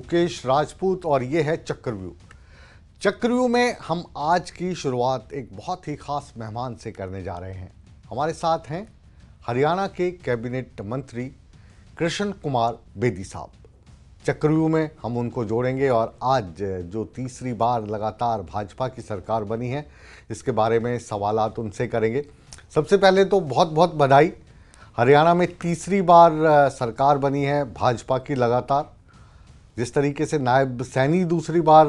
मुकेश राजपूत और ये है चक्रव्यू चक्रव्यू में हम आज की शुरुआत एक बहुत ही खास मेहमान से करने जा रहे हैं हमारे साथ हैं हरियाणा के कैबिनेट मंत्री कृष्ण कुमार बेदी साहब चक्रव्यू में हम उनको जोड़ेंगे और आज जो तीसरी बार लगातार भाजपा की सरकार बनी है इसके बारे में सवाल उनसे करेंगे सबसे पहले तो बहुत बहुत बधाई हरियाणा में तीसरी बार सरकार बनी है भाजपा की लगातार जिस तरीके से नायब सैनी दूसरी बार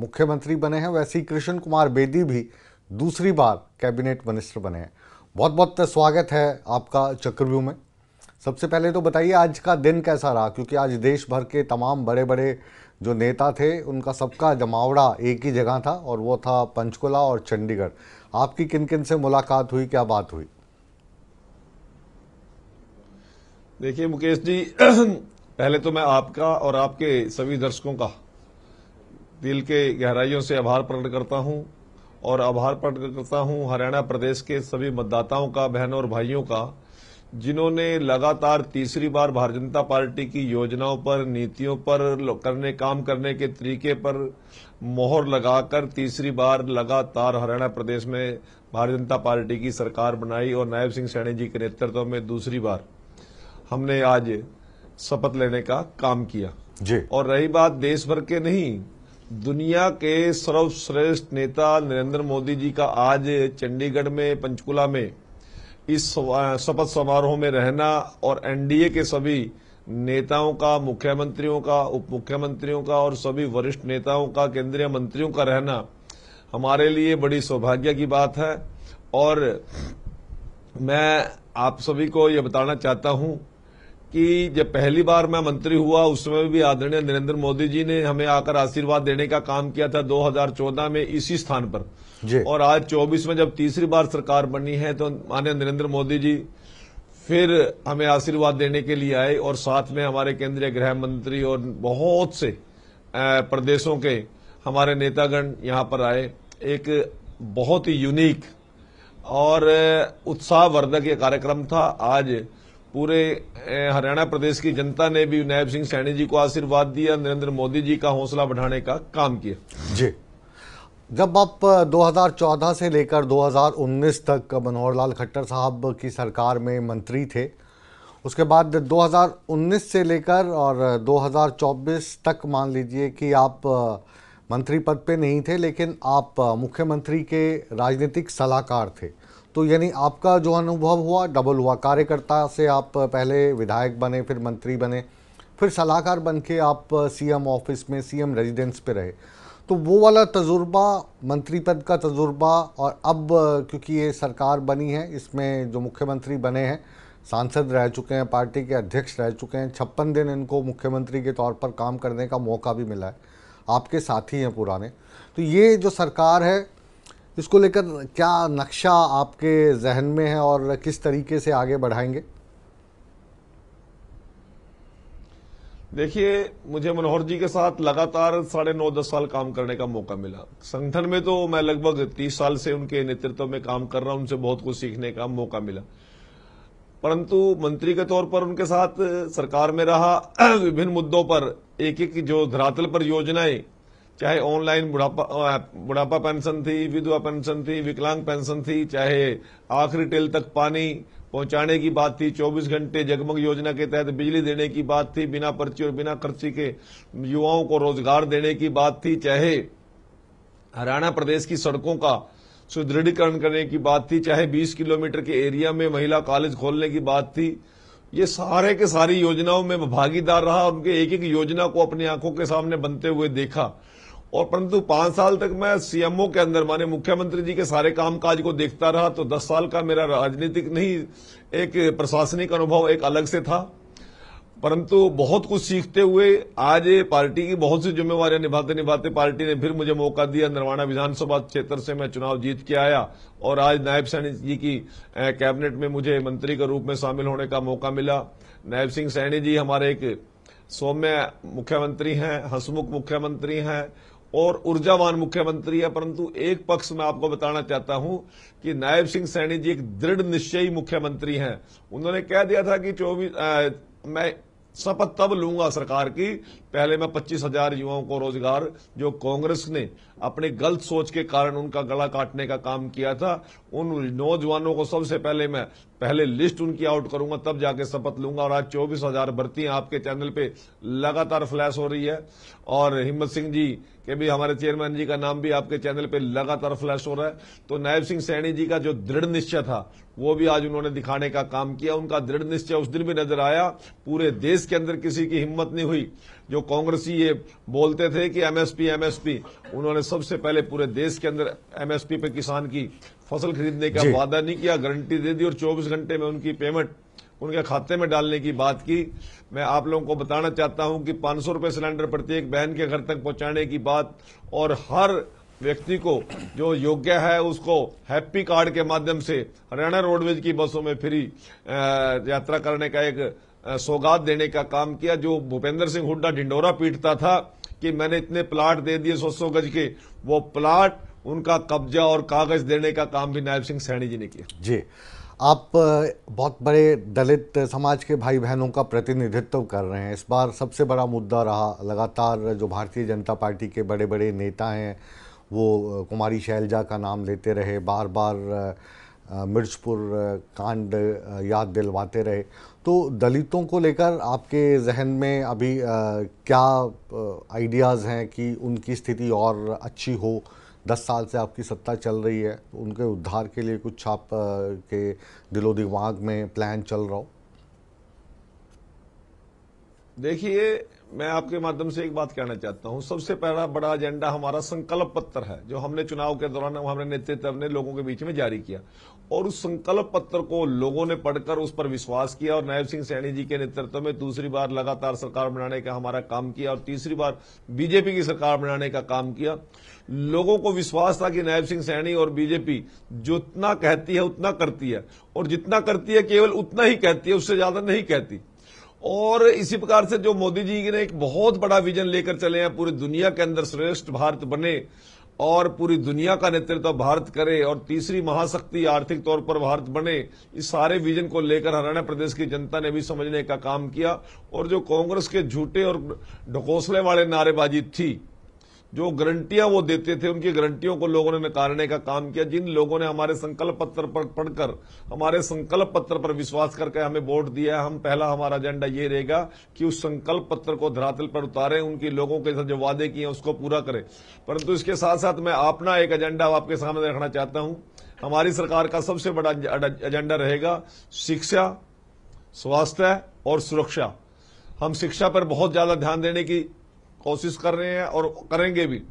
मुख्यमंत्री बने हैं वैसे ही कृष्ण कुमार बेदी भी दूसरी बार कैबिनेट मिनिस्टर बने हैं बहुत बहुत स्वागत है आपका चक्रव्यू में सबसे पहले तो बताइए आज का दिन कैसा रहा क्योंकि आज देश भर के तमाम बड़े बड़े जो नेता थे उनका सबका जमावड़ा एक ही जगह था और वो था पंचकुला और चंडीगढ़ आपकी किन किन से मुलाकात हुई क्या बात हुई देखिए मुकेश जी पहले तो मैं आपका और आपके सभी दर्शकों का दिल के गहराइयों से आभार प्रकट करता हूं और आभार प्रकट करता हूं हरियाणा प्रदेश के सभी मतदाताओं का बहनों और भाइयों का जिन्होंने लगातार तीसरी बार भारतीय जनता पार्टी की योजनाओं पर नीतियों पर करने काम करने के तरीके पर मोहर लगाकर तीसरी बार लगातार हरियाणा प्रदेश में भारतीय जनता पार्टी की सरकार बनाई और नायब सिंह सैनी जी के नेतृत्व में दूसरी बार हमने आज शपथ लेने का काम किया जी और रही बात देश भर के नहीं दुनिया के सर्वश्रेष्ठ नेता नरेंद्र मोदी जी का आज चंडीगढ़ में पंचकुला में इस शपथ समारोह में रहना और एनडीए के सभी नेताओं का मुख्यमंत्रियों का उप मुख्यमंत्रियों का और सभी वरिष्ठ नेताओं का केंद्रीय मंत्रियों का रहना हमारे लिए बड़ी सौभाग्य की बात है और मैं आप सभी को यह बताना चाहता हूं कि जब पहली बार मैं मंत्री हुआ उस समय भी आदरणीय नरेंद्र मोदी जी ने हमें आकर आशीर्वाद देने का काम किया था 2014 में इसी स्थान पर और आज 24 में जब तीसरी बार सरकार बनी है तो माननीय नरेंद्र मोदी जी फिर हमें आशीर्वाद देने के लिए आए और साथ में हमारे केंद्रीय गृह मंत्री और बहुत से प्रदेशों के हमारे नेतागण यहां पर आए एक बहुत ही यूनिक और उत्साहवर्धक ये कार्यक्रम था आज पूरे हरियाणा प्रदेश की जनता ने भी नायब सिंह सैनी जी को आशीर्वाद दिया नरेंद्र मोदी जी का हौसला बढ़ाने का काम किया जी जब आप 2014 से लेकर 2019 तक मनोहर लाल खट्टर साहब की सरकार में मंत्री थे उसके बाद 2019 से लेकर और 2024 तक मान लीजिए कि आप मंत्री पद पे नहीं थे लेकिन आप मुख्यमंत्री के राजनीतिक सलाहकार थे तो यानी आपका जो अनुभव हुआ डबल हुआ कार्यकर्ता से आप पहले विधायक बने फिर मंत्री बने फिर सलाहकार बन के आप सीएम ऑफिस में सीएम रेजिडेंस पे रहे तो वो वाला तजुर्बा मंत्री पद का तजुर्बा और अब क्योंकि ये सरकार बनी है इसमें जो मुख्यमंत्री बने हैं सांसद रह चुके हैं पार्टी के अध्यक्ष रह चुके हैं छप्पन दिन इनको मुख्यमंत्री के तौर पर काम करने का मौका भी मिला है आपके साथी हैं पुराने तो ये जो सरकार है इसको लेकर क्या नक्शा आपके जहन में है और किस तरीके से आगे बढ़ाएंगे देखिए मुझे मनोहर जी के साथ लगातार साढ़े नौ दस साल काम करने का मौका मिला संगठन में तो मैं लगभग तीस साल से उनके नेतृत्व में काम कर रहा हूं उनसे बहुत कुछ सीखने का मौका मिला परंतु मंत्री के तौर पर उनके साथ सरकार में रहा विभिन्न मुद्दों पर एक एक जो धरातल पर योजनाएं चाहे ऑनलाइन बुढ़ापा बुढ़ापा पेंशन थी विधवा पेंशन थी विकलांग पेंशन थी चाहे आखिरी टेल तक पानी पहुंचाने की बात थी 24 घंटे जगमग योजना के तहत बिजली देने की बात थी बिना पर्ची और बिना खर्ची के युवाओं को रोजगार देने की बात थी चाहे हरियाणा प्रदेश की सड़कों का सुदृढ़ीकरण करने की बात थी चाहे 20 किलोमीटर के एरिया में महिला कॉलेज खोलने की बात थी ये सारे के सारी योजनाओं में भागीदार रहा उनके एक एक योजना को अपनी आंखों के सामने बनते हुए देखा और परंतु पांच साल तक मैं सीएमओ के अंदर माने मुख्यमंत्री जी के सारे कामकाज को देखता रहा तो दस साल का मेरा राजनीतिक नहीं एक प्रशासनिक अनुभव एक अलग से था परंतु बहुत कुछ सीखते हुए आज पार्टी की बहुत सी जिम्मेवार निभाते निभाते पार्टी ने फिर मुझे मौका दिया नरवाणा विधानसभा क्षेत्र से मैं चुनाव जीत के आया और आज नायब सैनी जी की कैबिनेट में मुझे मंत्री के रूप में शामिल होने का मौका मिला नायब सिंह सैनी जी हमारे एक सौम्य मुख्यमंत्री हैं हंसमुख मुख्यमंत्री हैं और ऊर्जावान मुख्यमंत्री है परंतु एक पक्ष में आपको बताना चाहता हूं कि नायब सिंह सैनी जी एक दृढ़ निश्चयी मुख्यमंत्री हैं उन्होंने कह दिया था कि चौबीस मैं शपथ तब लूंगा सरकार की पहले मैं पच्चीस हजार युवाओं को रोजगार जो कांग्रेस ने अपने गलत सोच के कारण उनका गला काटने का काम किया था उन नौजवानों को सबसे पहले मैं पहले लिस्ट उनकी आउट करूंगा तब जाके शपथ लूंगा और आज चौबीस हजार भर्ती आपके चैनल पे लगातार फ्लैश हो रही है और हिम्मत सिंह जी के भी हमारे चेयरमैन जी का नाम भी आपके चैनल पे लगातार फ्लैश हो रहा है तो नायब सिंह सैनी जी का जो दृढ़ निश्चय था वो भी आज उन्होंने दिखाने का काम किया उनका दृढ़ निश्चय उस दिन भी नजर आया पूरे देश के अंदर किसी की हिम्मत नहीं हुई जो कांग्रेसी ये बोलते थे कि एमएसपी एमएसपी उन्होंने सबसे पहले पूरे देश के अंदर एमएसपी पे किसान की फसल खरीदने का वादा नहीं किया गारंटी दे दी और 24 घंटे में उनकी पेमेंट उनके खाते में डालने की बात की मैं आप लोगों को बताना चाहता हूं कि पांच सौ रुपये सिलेंडर प्रत्येक बहन के घर तक पहुंचाने की बात और हर व्यक्ति को जो योग्य है उसको हैप्पी कार्ड के माध्यम से हरियाणा रोडवेज की बसों में फ्री यात्रा करने का एक सौगात देने का काम किया जो भूपेंद्र सिंह हुड्डा ढिंडोरा पीटता था कि मैंने इतने प्लाट दे दिए सौ सौ गज के वो प्लाट उनका कब्जा और कागज देने का काम भी नायब सिंह सैनी जी ने किया जी आप बहुत बड़े दलित समाज के भाई बहनों का प्रतिनिधित्व कर रहे हैं इस बार सबसे बड़ा मुद्दा रहा लगातार जो भारतीय जनता पार्टी के बड़े बड़े नेता हैं वो कुमारी शैलजा का नाम लेते रहे बार बार मिर्चपुर कांड याद दिलवाते रहे तो दलितों को लेकर आपके जहन में अभी क्या आइडियाज़ हैं कि उनकी स्थिति और अच्छी हो दस साल से आपकी सत्ता चल रही है तो उनके उद्धार के लिए कुछ छाप के दिलो दिमाग में प्लान चल रहा हो देखिए मैं आपके माध्यम से एक बात कहना चाहता हूं सबसे पहला बड़ा एजेंडा हमारा संकल्प पत्र है जो हमने चुनाव के दौरान हमारे नेतृत्व ने लोगों के बीच में जारी किया और उस संकल्प पत्र को लोगों ने पढ़कर उस पर विश्वास किया और नायब सिंह सैनी जी के नेतृत्व में दूसरी बार लगातार सरकार बनाने का हमारा काम किया और तीसरी बार बीजेपी की सरकार बनाने का काम किया लोगों को विश्वास था कि नायब सिंह सैनी और बीजेपी जो उतना कहती है उतना करती है और जितना करती है केवल उतना ही कहती है उससे ज्यादा नहीं कहती और इसी प्रकार से जो मोदी जी ने एक बहुत बड़ा विजन लेकर चले हैं पूरी दुनिया के अंदर श्रेष्ठ भारत बने और पूरी दुनिया का नेतृत्व भारत करे और तीसरी महाशक्ति आर्थिक तौर पर भारत बने इस सारे विजन को लेकर हरियाणा प्रदेश की जनता ने भी समझने का काम किया और जो कांग्रेस के झूठे और ढकोसले वाले नारेबाजी थी जो गारंटियां वो देते थे उनकी गारंटियों को लोगों ने नकारने का काम किया जिन लोगों ने हमारे संकल्प पत्र पर पढ़कर हमारे संकल्प पत्र पर विश्वास करके हमें वोट दिया है हम पहला हमारा एजेंडा ये रहेगा कि उस संकल्प पत्र को धरातल पर उतारें उनकी लोगों के साथ जो वादे किए उसको पूरा करें परंतु इसके साथ साथ मैं अपना एक एजेंडा आपके सामने रखना चाहता हूं हमारी सरकार का सबसे बड़ा एजेंडा रहेगा शिक्षा स्वास्थ्य और सुरक्षा हम शिक्षा पर बहुत ज्यादा ध्यान देने की कोशिश कर रहे हैं और करेंगे भी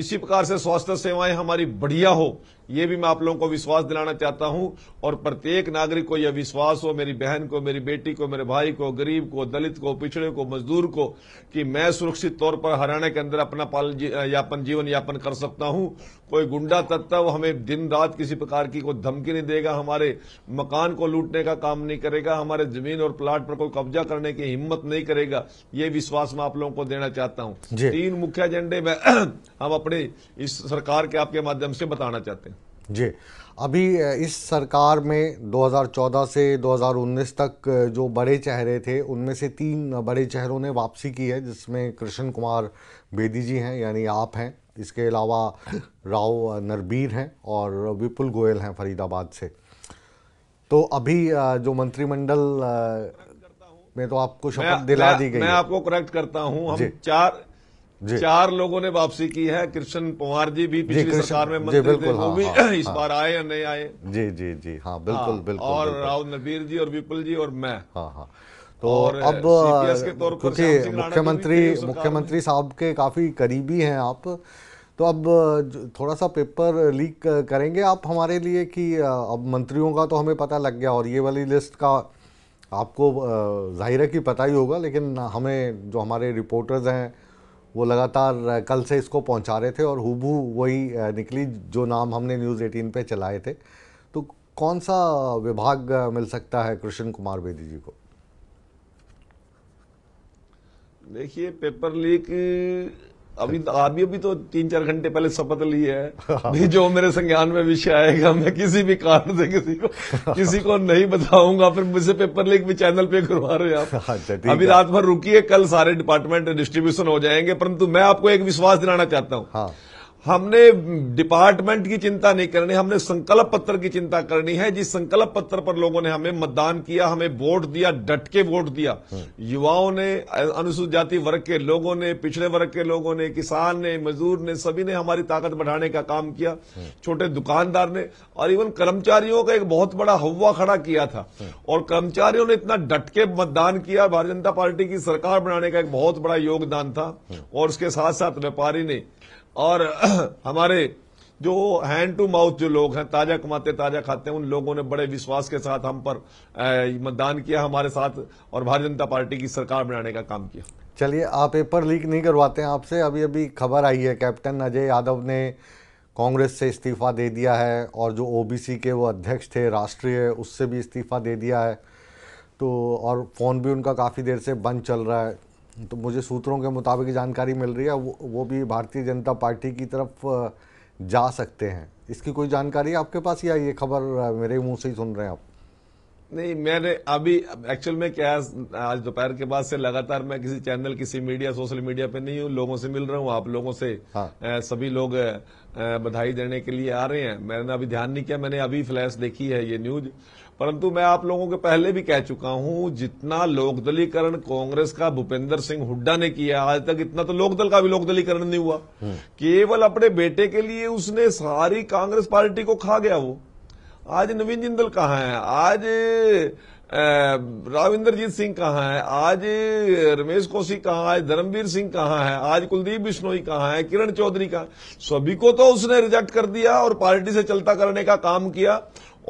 इसी प्रकार से स्वास्थ्य सेवाएं हमारी बढ़िया हो ये भी मैं आप लोगों को विश्वास दिलाना चाहता हूं और प्रत्येक नागरिक को यह विश्वास हो मेरी बहन को मेरी बेटी को मेरे भाई को गरीब को दलित को पिछड़े को मजदूर को कि मैं सुरक्षित तौर पर हरियाणा के अंदर अपना पालन यापन जीवन यापन कर सकता हूं कोई गुंडा तत्व हमें दिन रात किसी प्रकार की कोई धमकी नहीं देगा हमारे मकान को लूटने का काम नहीं करेगा हमारे जमीन और प्लाट पर कोई कब्जा करने की हिम्मत नहीं करेगा ये विश्वास मैं आप लोगों को देना चाहता हूं तीन मुख्य एजेंडे में हम अपनी इस सरकार के आपके माध्यम से बताना चाहते हैं जी अभी इस सरकार में 2014 से 2019 तक जो बड़े चेहरे थे उनमें से तीन बड़े चेहरों ने वापसी की है जिसमें कृष्ण कुमार बेदी जी हैं यानी आप हैं इसके अलावा राव नरबीर हैं और विपुल गोयल हैं फरीदाबाद से तो अभी जो मंत्रिमंडल में तो आपको शपथ दिला दी गई मैं आपको करेक्ट करता हूँ हम चार चार लोगों ने वापसी की है कृष्ण पवार जी भी पिछली सरकार में मंत्री थे वो हाँ, भी हाँ, इस हाँ। बार आए या नहीं आए जी जी जी हाँ बिल्कुल हाँ, बिल्कुल और राव नबीर जी और विपुल जी और मैं हाँ हाँ तो अब uh, क्योंकि मुख्यमंत्री मुख्यमंत्री साहब के काफी करीबी हैं आप तो अब थोड़ा सा पेपर लीक करेंगे आप हमारे लिए कि uh, अब मंत्रियों का तो हमें पता लग गया और ये वाली लिस्ट का आपको uh, जाहिर है कि पता ही होगा लेकिन हमें जो हमारे रिपोर्टर्स हैं वो लगातार कल से इसको पहुंचा रहे थे और हुबू वही निकली जो नाम हमने न्यूज़ एटीन पे चलाए थे तो कौन सा विभाग मिल सकता है कृष्ण कुमार बेदी जी को देखिए पेपर लीक अभी आदमी अभी तो, तो तीन चार घंटे पहले शपथ ली है भी जो मेरे संज्ञान में विषय आएगा मैं किसी भी कारण से किसी को किसी को नहीं बताऊंगा फिर मुझसे पेपर लीक भी चैनल पे करवा रहे आप हाँ, अच्छा, अभी रात भर रुकी कल सारे डिपार्टमेंट डिस्ट्रीब्यूशन हो जाएंगे परंतु मैं आपको एक विश्वास दिलाना चाहता हूँ हाँ। हमने डिपार्टमेंट की चिंता नहीं करनी हमने संकल्प पत्र की चिंता करनी है जिस संकल्प पत्र पर लोगों ने हमें मतदान किया हमें वोट दिया डट के वोट दिया युवाओं ने अनुसूचित जाति वर्ग के लोगों ने पिछड़े वर्ग के लोगों ने किसान ने मजदूर ने सभी ने हमारी ताकत बढ़ाने का काम किया छोटे दुकानदार ने और इवन कर्मचारियों का एक बहुत बड़ा हवा खड़ा किया था और कर्मचारियों ने इतना डट के मतदान किया भारतीय जनता पार्टी की सरकार बनाने का एक बहुत बड़ा योगदान था और उसके साथ साथ व्यापारी ने और हमारे जो हैंड टू माउथ जो लोग हैं ताजा कमाते ताजा खाते हैं उन लोगों ने बड़े विश्वास के साथ हम पर मतदान किया हमारे साथ और भारतीय जनता पार्टी की सरकार बनाने का काम किया चलिए आप पेपर लीक नहीं करवाते हैं आपसे अभी अभी खबर आई है कैप्टन अजय यादव ने कांग्रेस से इस्तीफा दे दिया है और जो ओबीसी के वो अध्यक्ष थे राष्ट्रीय उससे भी इस्तीफा दे दिया है तो और फ़ोन भी उनका काफ़ी देर से बंद चल रहा है तो मुझे सूत्रों के मुताबिक जानकारी मिल रही है वो वो भी भारतीय जनता पार्टी की तरफ जा सकते हैं इसकी कोई जानकारी आपके पास या ये खबर मेरे मुंह से ही सुन रहे हैं आप नहीं मैंने अभी एक्चुअल में क्या आज दोपहर के बाद से लगातार मैं किसी चैनल किसी मीडिया सोशल मीडिया पे नहीं हूँ लोगों से मिल रहा हूँ आप लोगों से हाँ। आ, सभी लोग बधाई देने के लिए आ रहे हैं मैंने अभी ध्यान नहीं किया मैंने अभी फ्लैश देखी है ये न्यूज परंतु मैं आप लोगों के पहले भी कह चुका हूं जितना लोकदलीकरण कांग्रेस का भूपेंद्र सिंह हुड्डा ने किया आज तक इतना तो लोकदल का भी लोकदलीकरण नहीं हुआ हम्म। केवल अपने बेटे के लिए उसने सारी कांग्रेस पार्टी को खा गया वो आज नवीन जिंदल कहा है आज राविंद्रजीत सिंह कहाँ है आज रमेश कोशी कहाँ है धर्मवीर सिंह कहाँ है आज कुलदीप बिश्नोई कहाँ है किरण चौधरी कहा सभी को तो उसने रिजेक्ट कर दिया और पार्टी से चलता करने का काम किया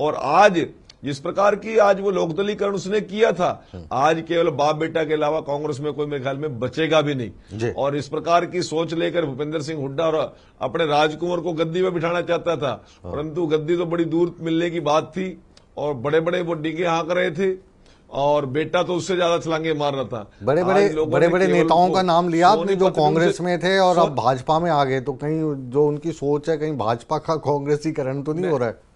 और आज जिस प्रकार की आज वो लोकदलीकरण उसने किया था आज केवल बाप बेटा के अलावा कांग्रेस में कोई मेरे ख्याल में बचेगा भी नहीं और इस प्रकार की सोच लेकर भूपेंद्र सिंह हुड्डा और अपने राजकुमार को गद्दी में बिठाना चाहता था हाँ। परंतु गद्दी तो बड़ी दूर मिलने की बात थी और बड़े बड़े वो डिगे हाँक रहे थे और बेटा तो उससे ज्यादा छलांगे मार रहा था बड़े बड़े बड़े बड़े नेताओं का नाम लिया आपने जो कांग्रेस में थे और अब भाजपा में आ गए तो कहीं जो उनकी सोच है कहीं भाजपा का कांग्रेसीकरण तो नहीं हो रहा है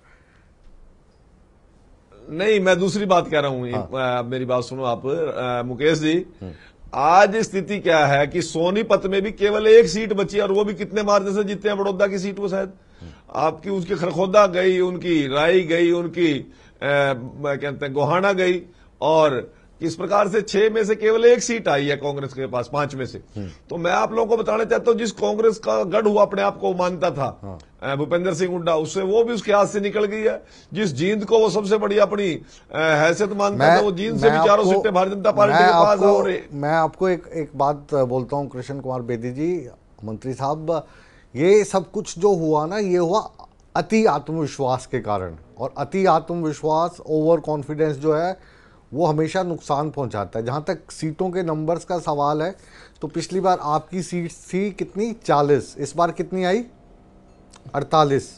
नहीं मैं दूसरी बात कह रहा हूँ हाँ। मेरी बात सुनो आप आ, मुकेश जी आज स्थिति क्या है कि सोनीपत में भी केवल एक सीट बची और वो भी कितने मार्जिन से जीतते हैं बड़ौदा की सीट वो शायद आपकी उसकी खरखोदा गई उनकी राई गई उनकी आ, कहते हैं गोहाना गई और कि इस प्रकार से छह में से केवल एक सीट आई है कांग्रेस के पास पांच में से हम्म। तो मैं आप लोगों को बताना चाहता तो हूं जिस कांग्रेस का गढ़ हुआ अपने आप को मानता था हाँ। भूपेंद्र सिंह हुड्डा उससे वो भी उसके हाथ से निकल गई है जिस जींद को वो सबसे बड़ी अपनी हैसियत मानता था वो जींद से भी चारों सीटें भारतीय जनता पार्टी के पास और मैं आपको एक एक बात बोलता हूँ कृष्ण कुमार बेदी जी मंत्री साहब ये सब कुछ जो हुआ ना ये हुआ अति आत्मविश्वास के कारण और अति आत्मविश्वास ओवर कॉन्फिडेंस जो है वो हमेशा नुकसान पहुंचाता है जहाँ तक सीटों के नंबर्स का सवाल है तो पिछली बार आपकी सीट थी कितनी चालीस इस बार कितनी आई अड़तालीस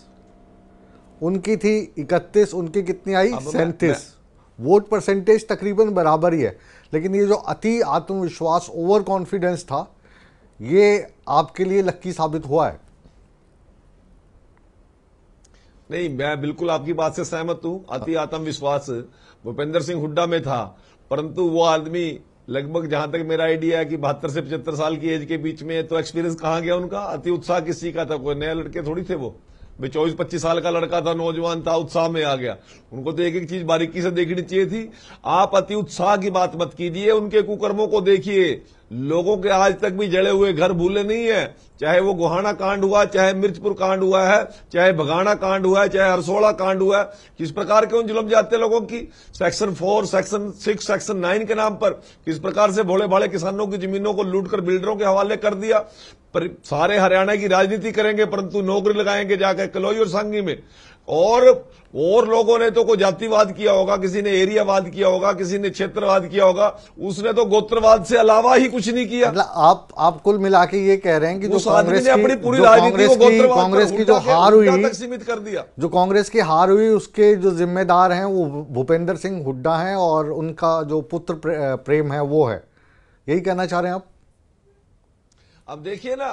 उनकी थी इकतीस उनकी कितनी आई सैंतीस वोट परसेंटेज तकरीबन बराबर ही है लेकिन ये जो अति आत्मविश्वास ओवर कॉन्फिडेंस था ये आपके लिए लक्की साबित हुआ है नहीं मैं बिल्कुल आपकी बात से सहमत हूँ अति आत्मविश्वास भूपेंद्र सिंह हुड्डा में था परंतु वो आदमी लगभग जहां तक मेरा आइडिया है कि बहत्तर से पचहत्तर साल की एज के बीच में तो एक्सपीरियंस कहाँ गया उनका अति उत्साह किस का था कोई नया लड़के थोड़ी थे वो भाई चौबीस पच्चीस साल का लड़का था नौजवान था उत्साह में आ गया उनको तो एक एक चीज बारीकी से देखनी चाहिए थी आप अति उत्साह की बात मत कीजिए उनके कुकर्मों को देखिए लोगों के आज तक भी जड़े हुए घर भूले नहीं है चाहे वो गुहाना कांड हुआ चाहे मिर्चपुर कांड हुआ है चाहे भगाना कांड हुआ है चाहे हरसोड़ा कांड हुआ है किस प्रकार के उन जुलम जाते लोगों की section four section six section nine के नाम पर किस प्रकार से भोले भाले किसानों की जमीनों को लूटकर बिल्डरों के हवाले कर दिया पर सारे हरियाणा की राजनीति करेंगे परंतु नौकरी लगाएंगे जाकर कलोई और सांगी में और और लोगों ने तो कोई जातिवाद किया होगा किसी ने एरियावाद किया होगा किसी ने क्षेत्रवाद किया होगा उसने तो गोत्रवाद से अलावा ही कुछ नहीं किया मतलब आप आप कुल मिला के ये कह रहे हैं कि जो कांग्रेस की अपनी पूरी राजनीति को कांग्रेस की जो हार हुई तक सीमित कर दिया जो कांग्रेस की हार हुई उसके जो जिम्मेदार है वो भूपेंद्र सिंह हुड्डा है और उनका जो पुत्र प्रेम है वो है यही कहना चाह रहे हैं आप अब देखिए ना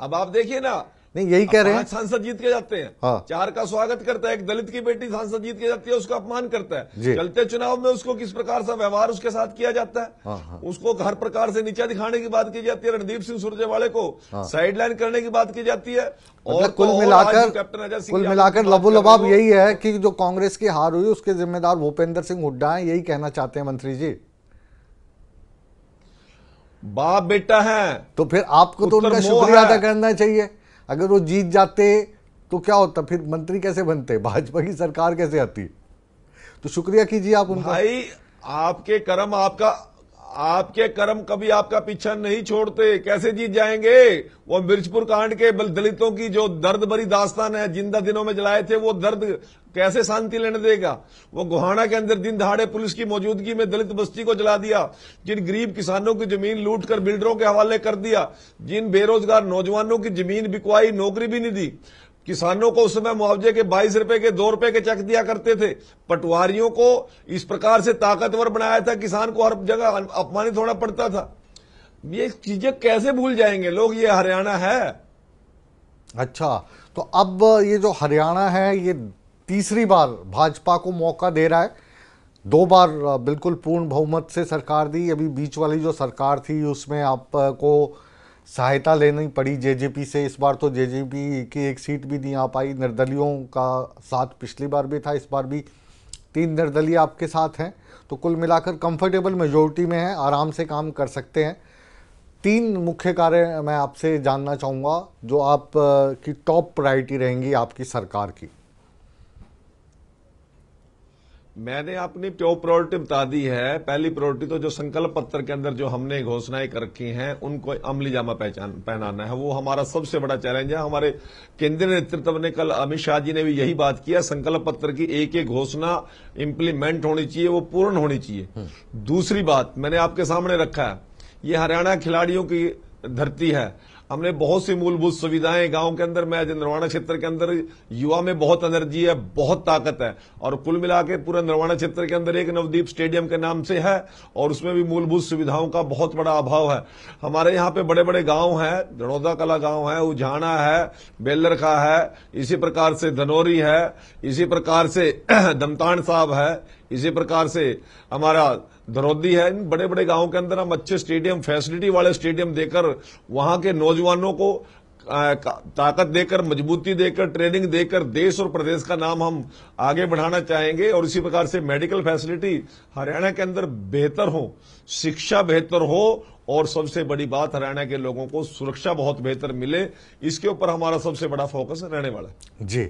अब आप देखिए ना नहीं यही कह रहे हैं सांसद जीत के जाते हैं हाँ। चार का स्वागत करता है एक दलित की बेटी सांसद जीत के जाती है उसका अपमान करता है चलते चुनाव में उसको किस प्रकार सा व्यवहार उसके साथ किया जाता है हाँ, हाँ, उसको हर प्रकार से नीचा दिखाने की बात की जाती है रणदीप सिंह सुरजेवाले को हाँ। साइडलाइन करने की बात की जाती है मतलब और कुल तो मिलाकर कैप्टन अजय सिंह मिलाकर लबू लबाब यही है की जो कांग्रेस की हार हुई उसके जिम्मेदार भूपेंद्र सिंह हुड्डा है यही कहना चाहते हैं मंत्री जी बाप बेटा है तो फिर आपको तो उनका शुक्रिया अदा करना चाहिए अगर वो जीत जाते तो क्या होता फिर मंत्री कैसे बनते भाजपा की सरकार कैसे आती तो शुक्रिया कीजिए आप उनका भाई आपके कर्म आपका आपके कर्म कभी आपका पीछा नहीं छोड़ते कैसे जीत जाएंगे वो मिर्चपुर कांड के दलितों की जो दर्द भरी दास्तान है जिंदा दिनों में जलाए थे वो दर्द कैसे शांति लेने देगा वो गुहाना के अंदर दिन दहाड़े पुलिस की मौजूदगी में दलित बस्ती को जला दिया जिन गरीब किसानों की जमीन लूट कर बिल्डरों के हवाले कर दिया जिन बेरोजगार नौजवानों की जमीन बिकवाई नौकरी भी नहीं दी किसानों को उस समय मुआवजे के बाईस रुपए के दो रुपए के चेक दिया करते थे पटवारियों को इस प्रकार से ताकतवर बनाया था किसान को हर जगह अपमानित होना पड़ता था ये चीजें कैसे भूल जाएंगे लोग ये हरियाणा है अच्छा तो अब ये जो हरियाणा है ये तीसरी बार भाजपा को मौका दे रहा है दो बार बिल्कुल पूर्ण बहुमत से सरकार दी अभी बीच वाली जो सरकार थी उसमें आपको सहायता लेनी पड़ी जेजेपी से इस बार तो जेजेपी की एक सीट भी नहीं आ पाई निर्दलियों का साथ पिछली बार भी था इस बार भी तीन निर्दलीय आपके साथ हैं तो कुल मिलाकर कंफर्टेबल मेजोरिटी में है आराम से काम कर सकते हैं तीन मुख्य कार्य मैं आपसे जानना चाहूँगा जो आप की टॉप प्रायोरिटी रहेंगी आपकी सरकार की मैंने अपनी टॉप प्रायोरिटी बता दी है पहली प्रायोरिटी तो जो संकल्प पत्र के अंदर जो हमने घोषणाएं कर रखी हैं उनको अमली जामा पहचान पहनाना है वो हमारा सबसे बड़ा चैलेंज है हमारे केंद्रीय नेतृत्व ने कल अमित शाह जी ने भी यही बात किया संकल्प पत्र की एक एक घोषणा इम्प्लीमेंट होनी चाहिए वो पूर्ण होनी चाहिए हम्म। दूसरी बात मैंने आपके सामने रखा है ये हरियाणा खिलाड़ियों की धरती है हमने बहुत सी मूलभूत सुविधाएं गांव के अंदर मैं नरवाना क्षेत्र के अंदर युवा में बहुत एनर्जी है बहुत ताकत है और कुल मिला के पूरे नरवाना क्षेत्र के अंदर एक नवदीप स्टेडियम के नाम से है और उसमें भी मूलभूत सुविधाओं का बहुत बड़ा अभाव है हमारे यहाँ पे बड़े बड़े गाँव है धनौदा कला गाँव है उझाना है बेलरखा है इसी प्रकार से धनौरी है इसी प्रकार से दमतान साहब है इसी प्रकार से हमारा धरोधी है इन बड़े बड़े गांवों के अंदर हम अच्छे स्टेडियम फैसिलिटी वाले स्टेडियम देकर वहां के नौजवानों को ताकत देकर मजबूती देकर ट्रेनिंग देकर देश और प्रदेश का नाम हम आगे बढ़ाना चाहेंगे और इसी प्रकार से मेडिकल फैसिलिटी हरियाणा के अंदर बेहतर हो शिक्षा बेहतर हो और सबसे बड़ी बात हरियाणा के लोगों को सुरक्षा बहुत बेहतर मिले इसके ऊपर हमारा सबसे बड़ा फोकस रहने वाला है जी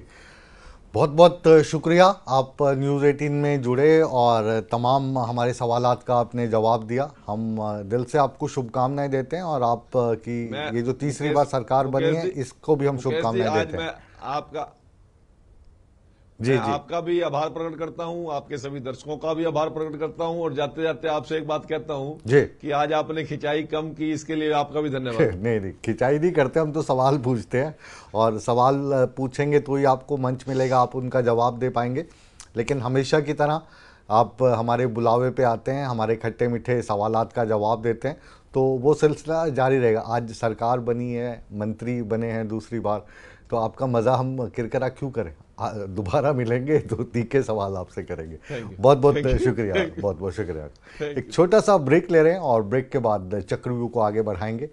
बहुत बहुत शुक्रिया आप न्यूज़ एटीन में जुड़े और तमाम हमारे सवाल का आपने जवाब दिया हम दिल से आपको शुभकामनाएं देते हैं और आप की ये जो तीसरी बार सरकार बनी है इसको भी हम शुभकामनाएं देते हैं आपका जी, मैं जी। आपका भी आभार प्रकट करता हूं आपके सभी दर्शकों का भी आभार प्रकट करता हूं और जाते जाते आपसे एक बात कहता हूं कि आज आपने खिंचाई कम की इसके लिए आपका भी धन्यवाद नहीं नहीं खिंचाई नहीं करते हम तो सवाल पूछते हैं और सवाल पूछेंगे तो ही आपको मंच मिलेगा आप उनका जवाब दे पाएंगे लेकिन हमेशा की तरह आप हमारे बुलावे पे आते हैं हमारे खट्टे मीठे सवाल का जवाब देते हैं तो वो सिलसिला जारी रहेगा आज सरकार बनी है मंत्री बने हैं दूसरी बार तो आपका मज़ा हम किरकरा क्यों करें दोबारा मिलेंगे तो तीखे सवाल आपसे करेंगे बहुत बहुत शुक्रिया बहुत बहुत शुक्रिया एक छोटा सा ब्रेक ले रहे हैं और ब्रेक के बाद चक्रव्यूह को आगे बढ़ाएंगे